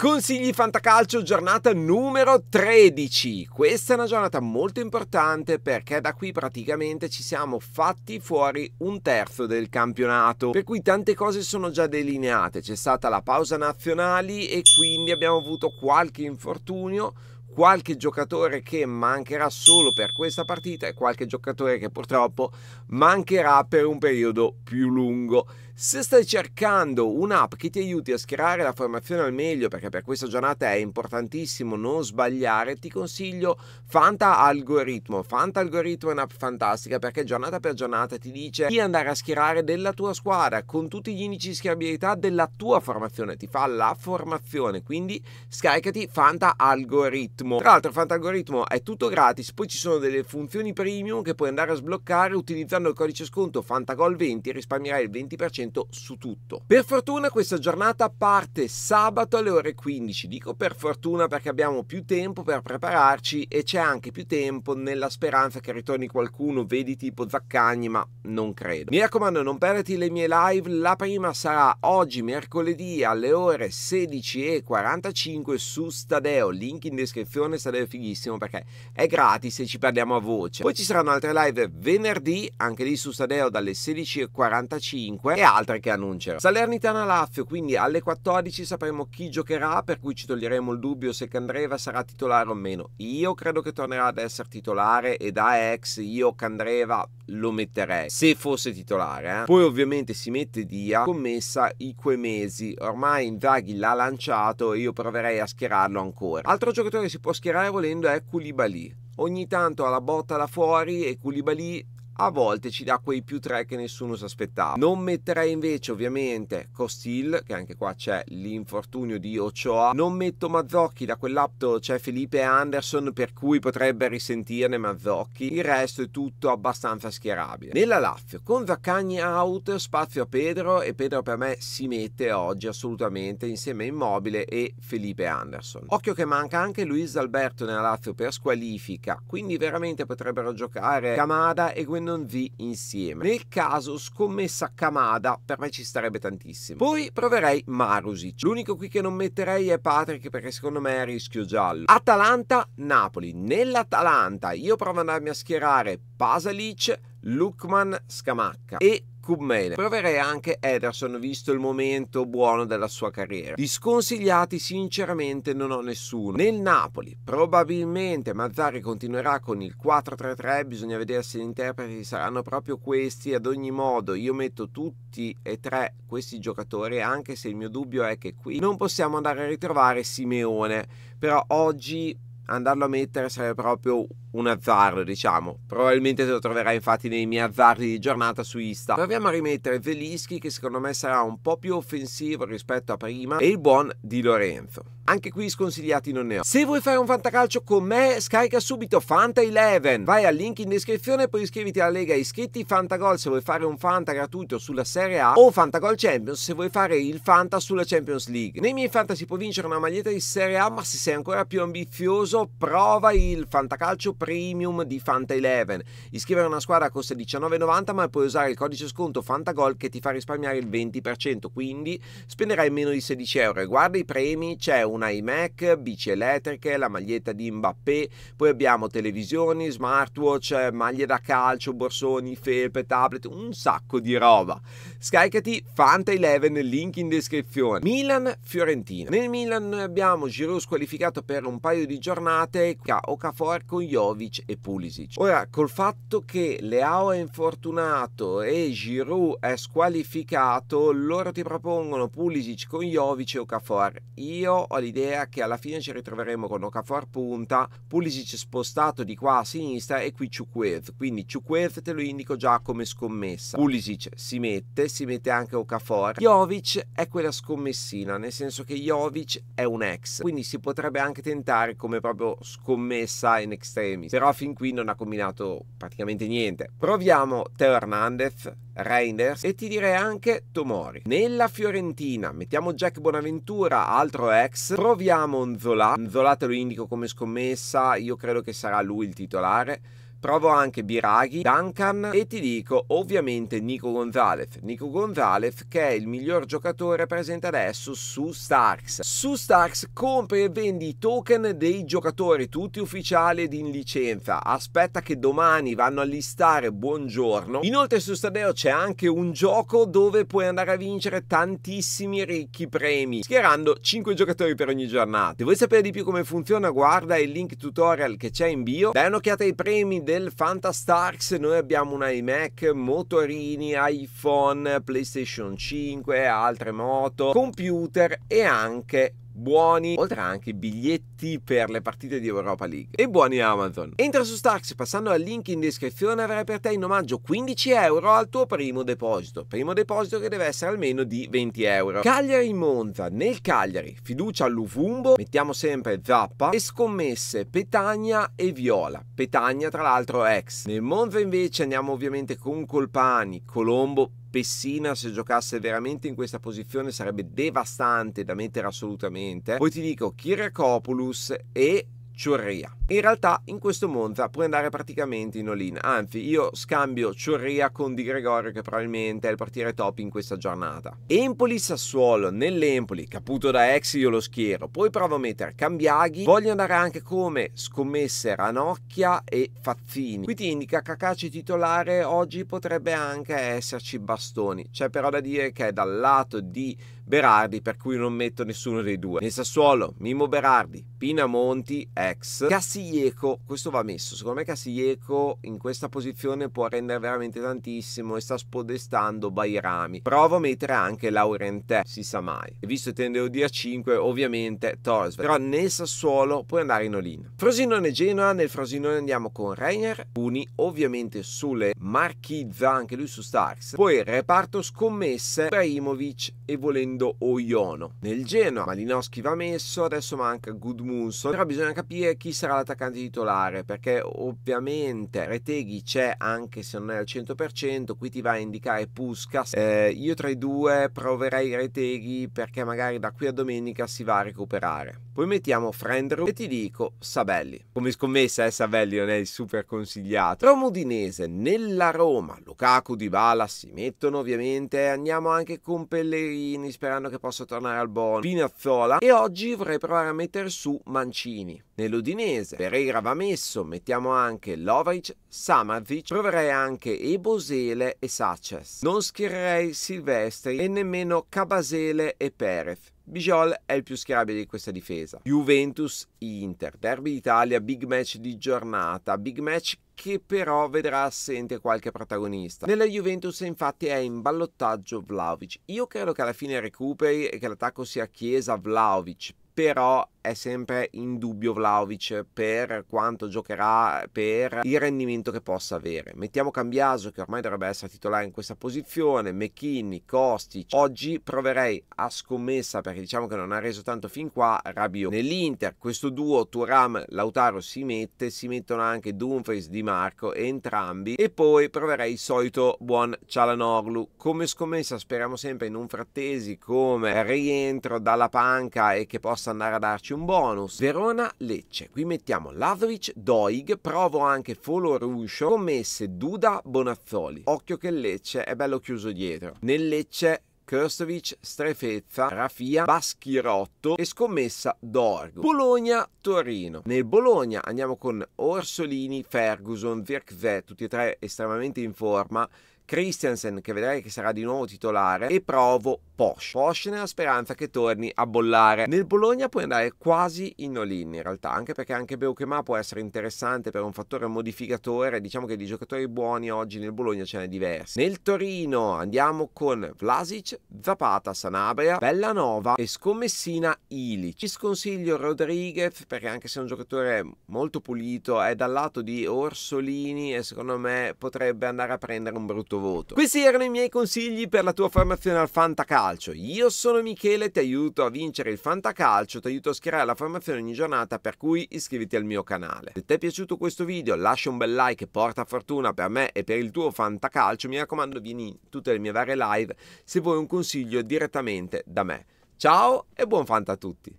Consigli Fantacalcio, giornata numero 13. Questa è una giornata molto importante perché da qui praticamente ci siamo fatti fuori un terzo del campionato, per cui tante cose sono già delineate. C'è stata la pausa nazionali e quindi abbiamo avuto qualche infortunio qualche giocatore che mancherà solo per questa partita e qualche giocatore che purtroppo mancherà per un periodo più lungo. Se stai cercando un'app che ti aiuti a schierare la formazione al meglio, perché per questa giornata è importantissimo non sbagliare, ti consiglio Fanta Algoritmo. Fanta Algoritmo è un'app fantastica perché giornata per giornata ti dice di andare a schierare della tua squadra con tutti gli indici di schierabilità della tua formazione, ti fa la formazione, quindi scaricati Fanta Algoritmo. Tra l'altro Fanta Algoritmo è tutto gratis, poi ci sono delle funzioni premium che puoi andare a sbloccare utilizzando il codice sconto FantaGol20 risparmierai il 20% aggiornamento su tutto. Per fortuna questa giornata parte sabato alle ore 15, dico per fortuna perché abbiamo più tempo per prepararci e c'è anche più tempo nella speranza che ritorni qualcuno, vedi tipo Zaccagni, ma non credo. Mi raccomando non perderti le mie live, la prima sarà oggi mercoledì alle ore 16.45 su Stadeo, link in descrizione, Stadeo è fighissimo perché è gratis e ci parliamo a voce. Poi ci saranno altre live venerdì, anche lì su Stadeo dalle 16.45 e altre che annunciano. Salernitana Lazio, quindi alle 14 sapremo chi giocherà, per cui ci toglieremo il dubbio se Candreva sarà titolare o meno. Io credo che tornerà ad essere titolare e da ex io Candreva lo metterei se fosse titolare. Eh. Poi ovviamente si mette Dia, commessa i Quemesi, ormai Inzaghi l'ha lanciato e io proverei a schierarlo ancora. Altro giocatore che si può schierare volendo è Koulibaly ogni tanto ha la botta da fuori e Koulibaly a volte ci dà quei più 3 che nessuno si aspettava. Non metterei invece ovviamente Costil, che anche qua c'è l'infortunio di Ochoa, non metto Mazzocchi, da quell'apto c'è Felipe Anderson per cui potrebbe risentirne Mazzocchi, il resto è tutto abbastanza schierabile. Nella Lazio, con Zaccagni out, spazio a Pedro e Pedro per me si mette oggi assolutamente insieme a Immobile e Felipe Anderson. Occhio che manca anche Luis Alberto nella Lazio per squalifica, quindi veramente potrebbero giocare Camada e Guendouzi Lennon V insieme. Nel caso scommessa Kamada, per me ci starebbe tantissimo. Poi proverei Marusic. L'unico qui che non metterei è Patrick perché secondo me è rischio giallo. Atalanta-Napoli. Nell'Atalanta io provo ad andarmi a schierare Pasalic, Lukman, Scamacca e Kubmele. Proverei anche Ederson visto il momento buono della sua carriera. Di sconsigliati sinceramente non ho nessuno. Nel Napoli probabilmente Mazzari continuerà con il 4-3-3, bisogna vedere se gli interpreti saranno proprio questi, ad ogni modo io metto tutti e tre questi giocatori anche se il mio dubbio è che qui non possiamo andare a ritrovare Simeone, però oggi andarlo a mettere sarebbe proprio un azzardo, diciamo. Probabilmente te lo troverai infatti nei miei azzardi di giornata su Insta. Proviamo a rimettere Velischi che secondo me sarà un po' più offensivo rispetto a prima e il buon Di Lorenzo. Anche qui sconsigliati non ne ho. Se vuoi fare un fantacalcio con me, scarica subito Fanta 11. Vai al link in descrizione poi iscriviti alla Lega Iscritti Fantagol se vuoi fare un Fanta gratuito sulla Serie A o Fantagol Champions se vuoi fare il Fanta sulla Champions League. Nei miei Fanta si può vincere una maglietta di Serie A, ma se sei ancora più ambizioso, prova il Fantacalcio premium di Fanta 11. Iscrivere una squadra costa 19,90 ma puoi usare il codice sconto FantaGol che ti fa risparmiare il 20%, quindi spenderai meno di 16 euro. E guarda i premi, c'è un iMac, bici elettriche, la maglietta di Mbappé, poi abbiamo televisioni, smartwatch, maglie da calcio, borsoni, felpe, tablet, un sacco di roba. Scaricati Fanta 11, link in descrizione. Milan-Fiorentina. Nel Milan abbiamo Giroud squalificato per un paio di giornate, Okafor con Yo Vlaovic e Pulisic. Ora, col fatto che Leao è infortunato e Giroud è squalificato, loro ti propongono Pulisic con Jovic e Okafor. Io ho l'idea che alla fine ci ritroveremo con Okafor punta, Pulisic spostato di qua a sinistra e qui Ciuquez. Quindi Ciuquez te lo indico già come scommessa. Pulisic si mette, si mette anche Okafor. Jovic è quella scommessina, nel senso che Jovic è un ex, quindi si potrebbe anche tentare come proprio scommessa in extremis problemi, però fin qui non ha combinato praticamente niente. Proviamo Teo Hernandez, Reinders e ti direi anche Tomori. Nella Fiorentina mettiamo Jack Bonaventura, altro ex, proviamo Nzola, Nzola te lo indico come scommessa, io credo che sarà lui il titolare Provo anche Biraghi, Duncan e ti dico ovviamente Nico Gonzalez. Nico Gonzalez che è il miglior giocatore presente adesso su Starks. Su Starks compri e vendi i token dei giocatori, tutti ufficiali ed in licenza. Aspetta che domani vanno a listare, buongiorno. Inoltre su Stadeo c'è anche un gioco dove puoi andare a vincere tantissimi ricchi premi, schierando 5 giocatori per ogni giornata. Se vuoi sapere di più come funziona, guarda il link tutorial che c'è in bio, dai un'occhiata ai premi del Fantastarks noi abbiamo un iMac, motorini, iPhone, PlayStation 5, altre moto, computer e anche buoni, oltre anche biglietti per le partite di Europa League e buoni Amazon. Entra su Stax passando al link in descrizione avrai per te in omaggio 15 euro al tuo primo deposito, primo deposito che deve essere almeno di 20 euro. Cagliari Monza, nel Cagliari, fiducia all'Uvumbo, mettiamo sempre Zappa e scommesse Petagna e Viola, Petagna tra l'altro ex. Nel Monza invece andiamo ovviamente con Colpani, Colombo, Pessina se giocasse veramente in questa posizione sarebbe devastante da mettere assolutamente. Poi ti dico Kyriakopoulos e Ciorria. In realtà in questo Monza puoi andare praticamente in all-in, anzi io scambio Ciorrea con Di Gregorio che probabilmente è il portiere top in questa giornata. Empoli-Sassuolo, nell'Empoli, caputo da ex io lo schiero, poi provo a mettere Cambiaghi, voglio andare anche come scommesse Ranocchia e Fazzini. Qui ti indica Cacaci titolare, oggi potrebbe anche esserci Bastoni, c'è però da dire che è dal lato di Berardi per cui non metto nessuno dei due. Nel Sassuolo, Mimo Berardi, Pinamonti, ex, Cassi Castiglieco, questo va messo, secondo me Castiglieco in questa posizione può rendere veramente tantissimo e sta spodestando Bairami. Provo a mettere anche Laurentè, si sa mai. E visto che tende a 5, ovviamente Torsve. Però nel Sassuolo puoi andare in Olin. Frosinone Genoa, nel Frosinone andiamo con Reiner, Puni ovviamente sulle Marchizza, anche lui su Starks. Poi reparto scommesse, Ibrahimovic e volendo Oiono. Nel Genoa Malinowski va messo, adesso manca Gudmundsson, però bisogna capire chi sarà la attaccante titolare perché ovviamente Reteghi c'è anche se non è al 100%, qui ti va a indicare Puskas. Eh, io tra i due proverei Reteghi perché magari da qui a domenica si va a recuperare. Poi mettiamo Frendru e ti dico Sabelli. Come scommessa eh, Sabelli non è il super consigliato. Roma Udinese nella Roma, Lukaku, Dybala si mettono ovviamente, andiamo anche con Pellerini sperando che possa tornare al Bono, Pinazzola e oggi vorrei provare a mettere su Mancini. Nell'Udinese Pereira va messo, mettiamo anche Lovic, Samardvic, proverei anche Ebosele e Saches. Non schiererei Silvestri e nemmeno Cabasele e Perez. Bijol è il più schierabile di questa difesa. Juventus-Inter, Derby d'Italia, big match di giornata, big match che però vedrà assente qualche protagonista. Nella Juventus infatti è in ballottaggio Vlaovic. Io credo che alla fine recuperi e che l'attacco sia Chiesa-Vlaovic, però è sempre in dubbio Vlaovic per quanto giocherà, per il rendimento che possa avere. Mettiamo Cambiaso che ormai dovrebbe essere titolare in questa posizione, McKinney, Kostic. Oggi proverei a scommessa perché diciamo che non ha reso tanto fin qua Rabiot. Nell'Inter questo duo Turam Lautaro si mette, si mettono anche Dumfries Di Marco entrambi e poi proverei il solito buon Cialanoglu. Come scommessa speriamo sempre in un frattesi come rientro dalla panca e che possa andare a darci un bonus. Verona-Lecce, qui mettiamo Lazovic, Doig, provo anche Folo Ruscio, commesse Duda, Bonazzoli. Occhio che il Lecce è bello chiuso dietro. Nel Lecce Krstovic, Strefezza, Rafia, Baschirotto e scommessa Dorgo. Bologna-Torino. Nel Bologna andiamo con Orsolini, Ferguson, Virkzè, tutti e tre estremamente in forma Christiansen che vedrai che sarà di nuovo titolare e provo Porsche. Porsche nella speranza che torni a bollare. Nel Bologna puoi andare quasi in all-in in realtà, anche perché anche Beukema può essere interessante per un fattore modificatore, diciamo che di giocatori buoni oggi nel Bologna ce ne diversi. Nel Torino andiamo con Vlasic, Zapata, Sanabria, Bellanova e scommessina Ili. Ci sconsiglio Rodriguez perché anche se è un giocatore molto pulito è dal lato di Orsolini e secondo me potrebbe andare a prendere un brutto voto. Questi erano i miei consigli per la tua formazione al Fantacalcio. Io sono Michele, ti aiuto a vincere il Fantacalcio, ti aiuto a schierare la formazione ogni giornata, per cui iscriviti al mio canale. Se ti è piaciuto questo video lascia un bel like, porta fortuna per me e per il tuo Fantacalcio, mi raccomando vieni in tutte le mie varie live se vuoi un consiglio direttamente da me. Ciao e buon Fanta a tutti!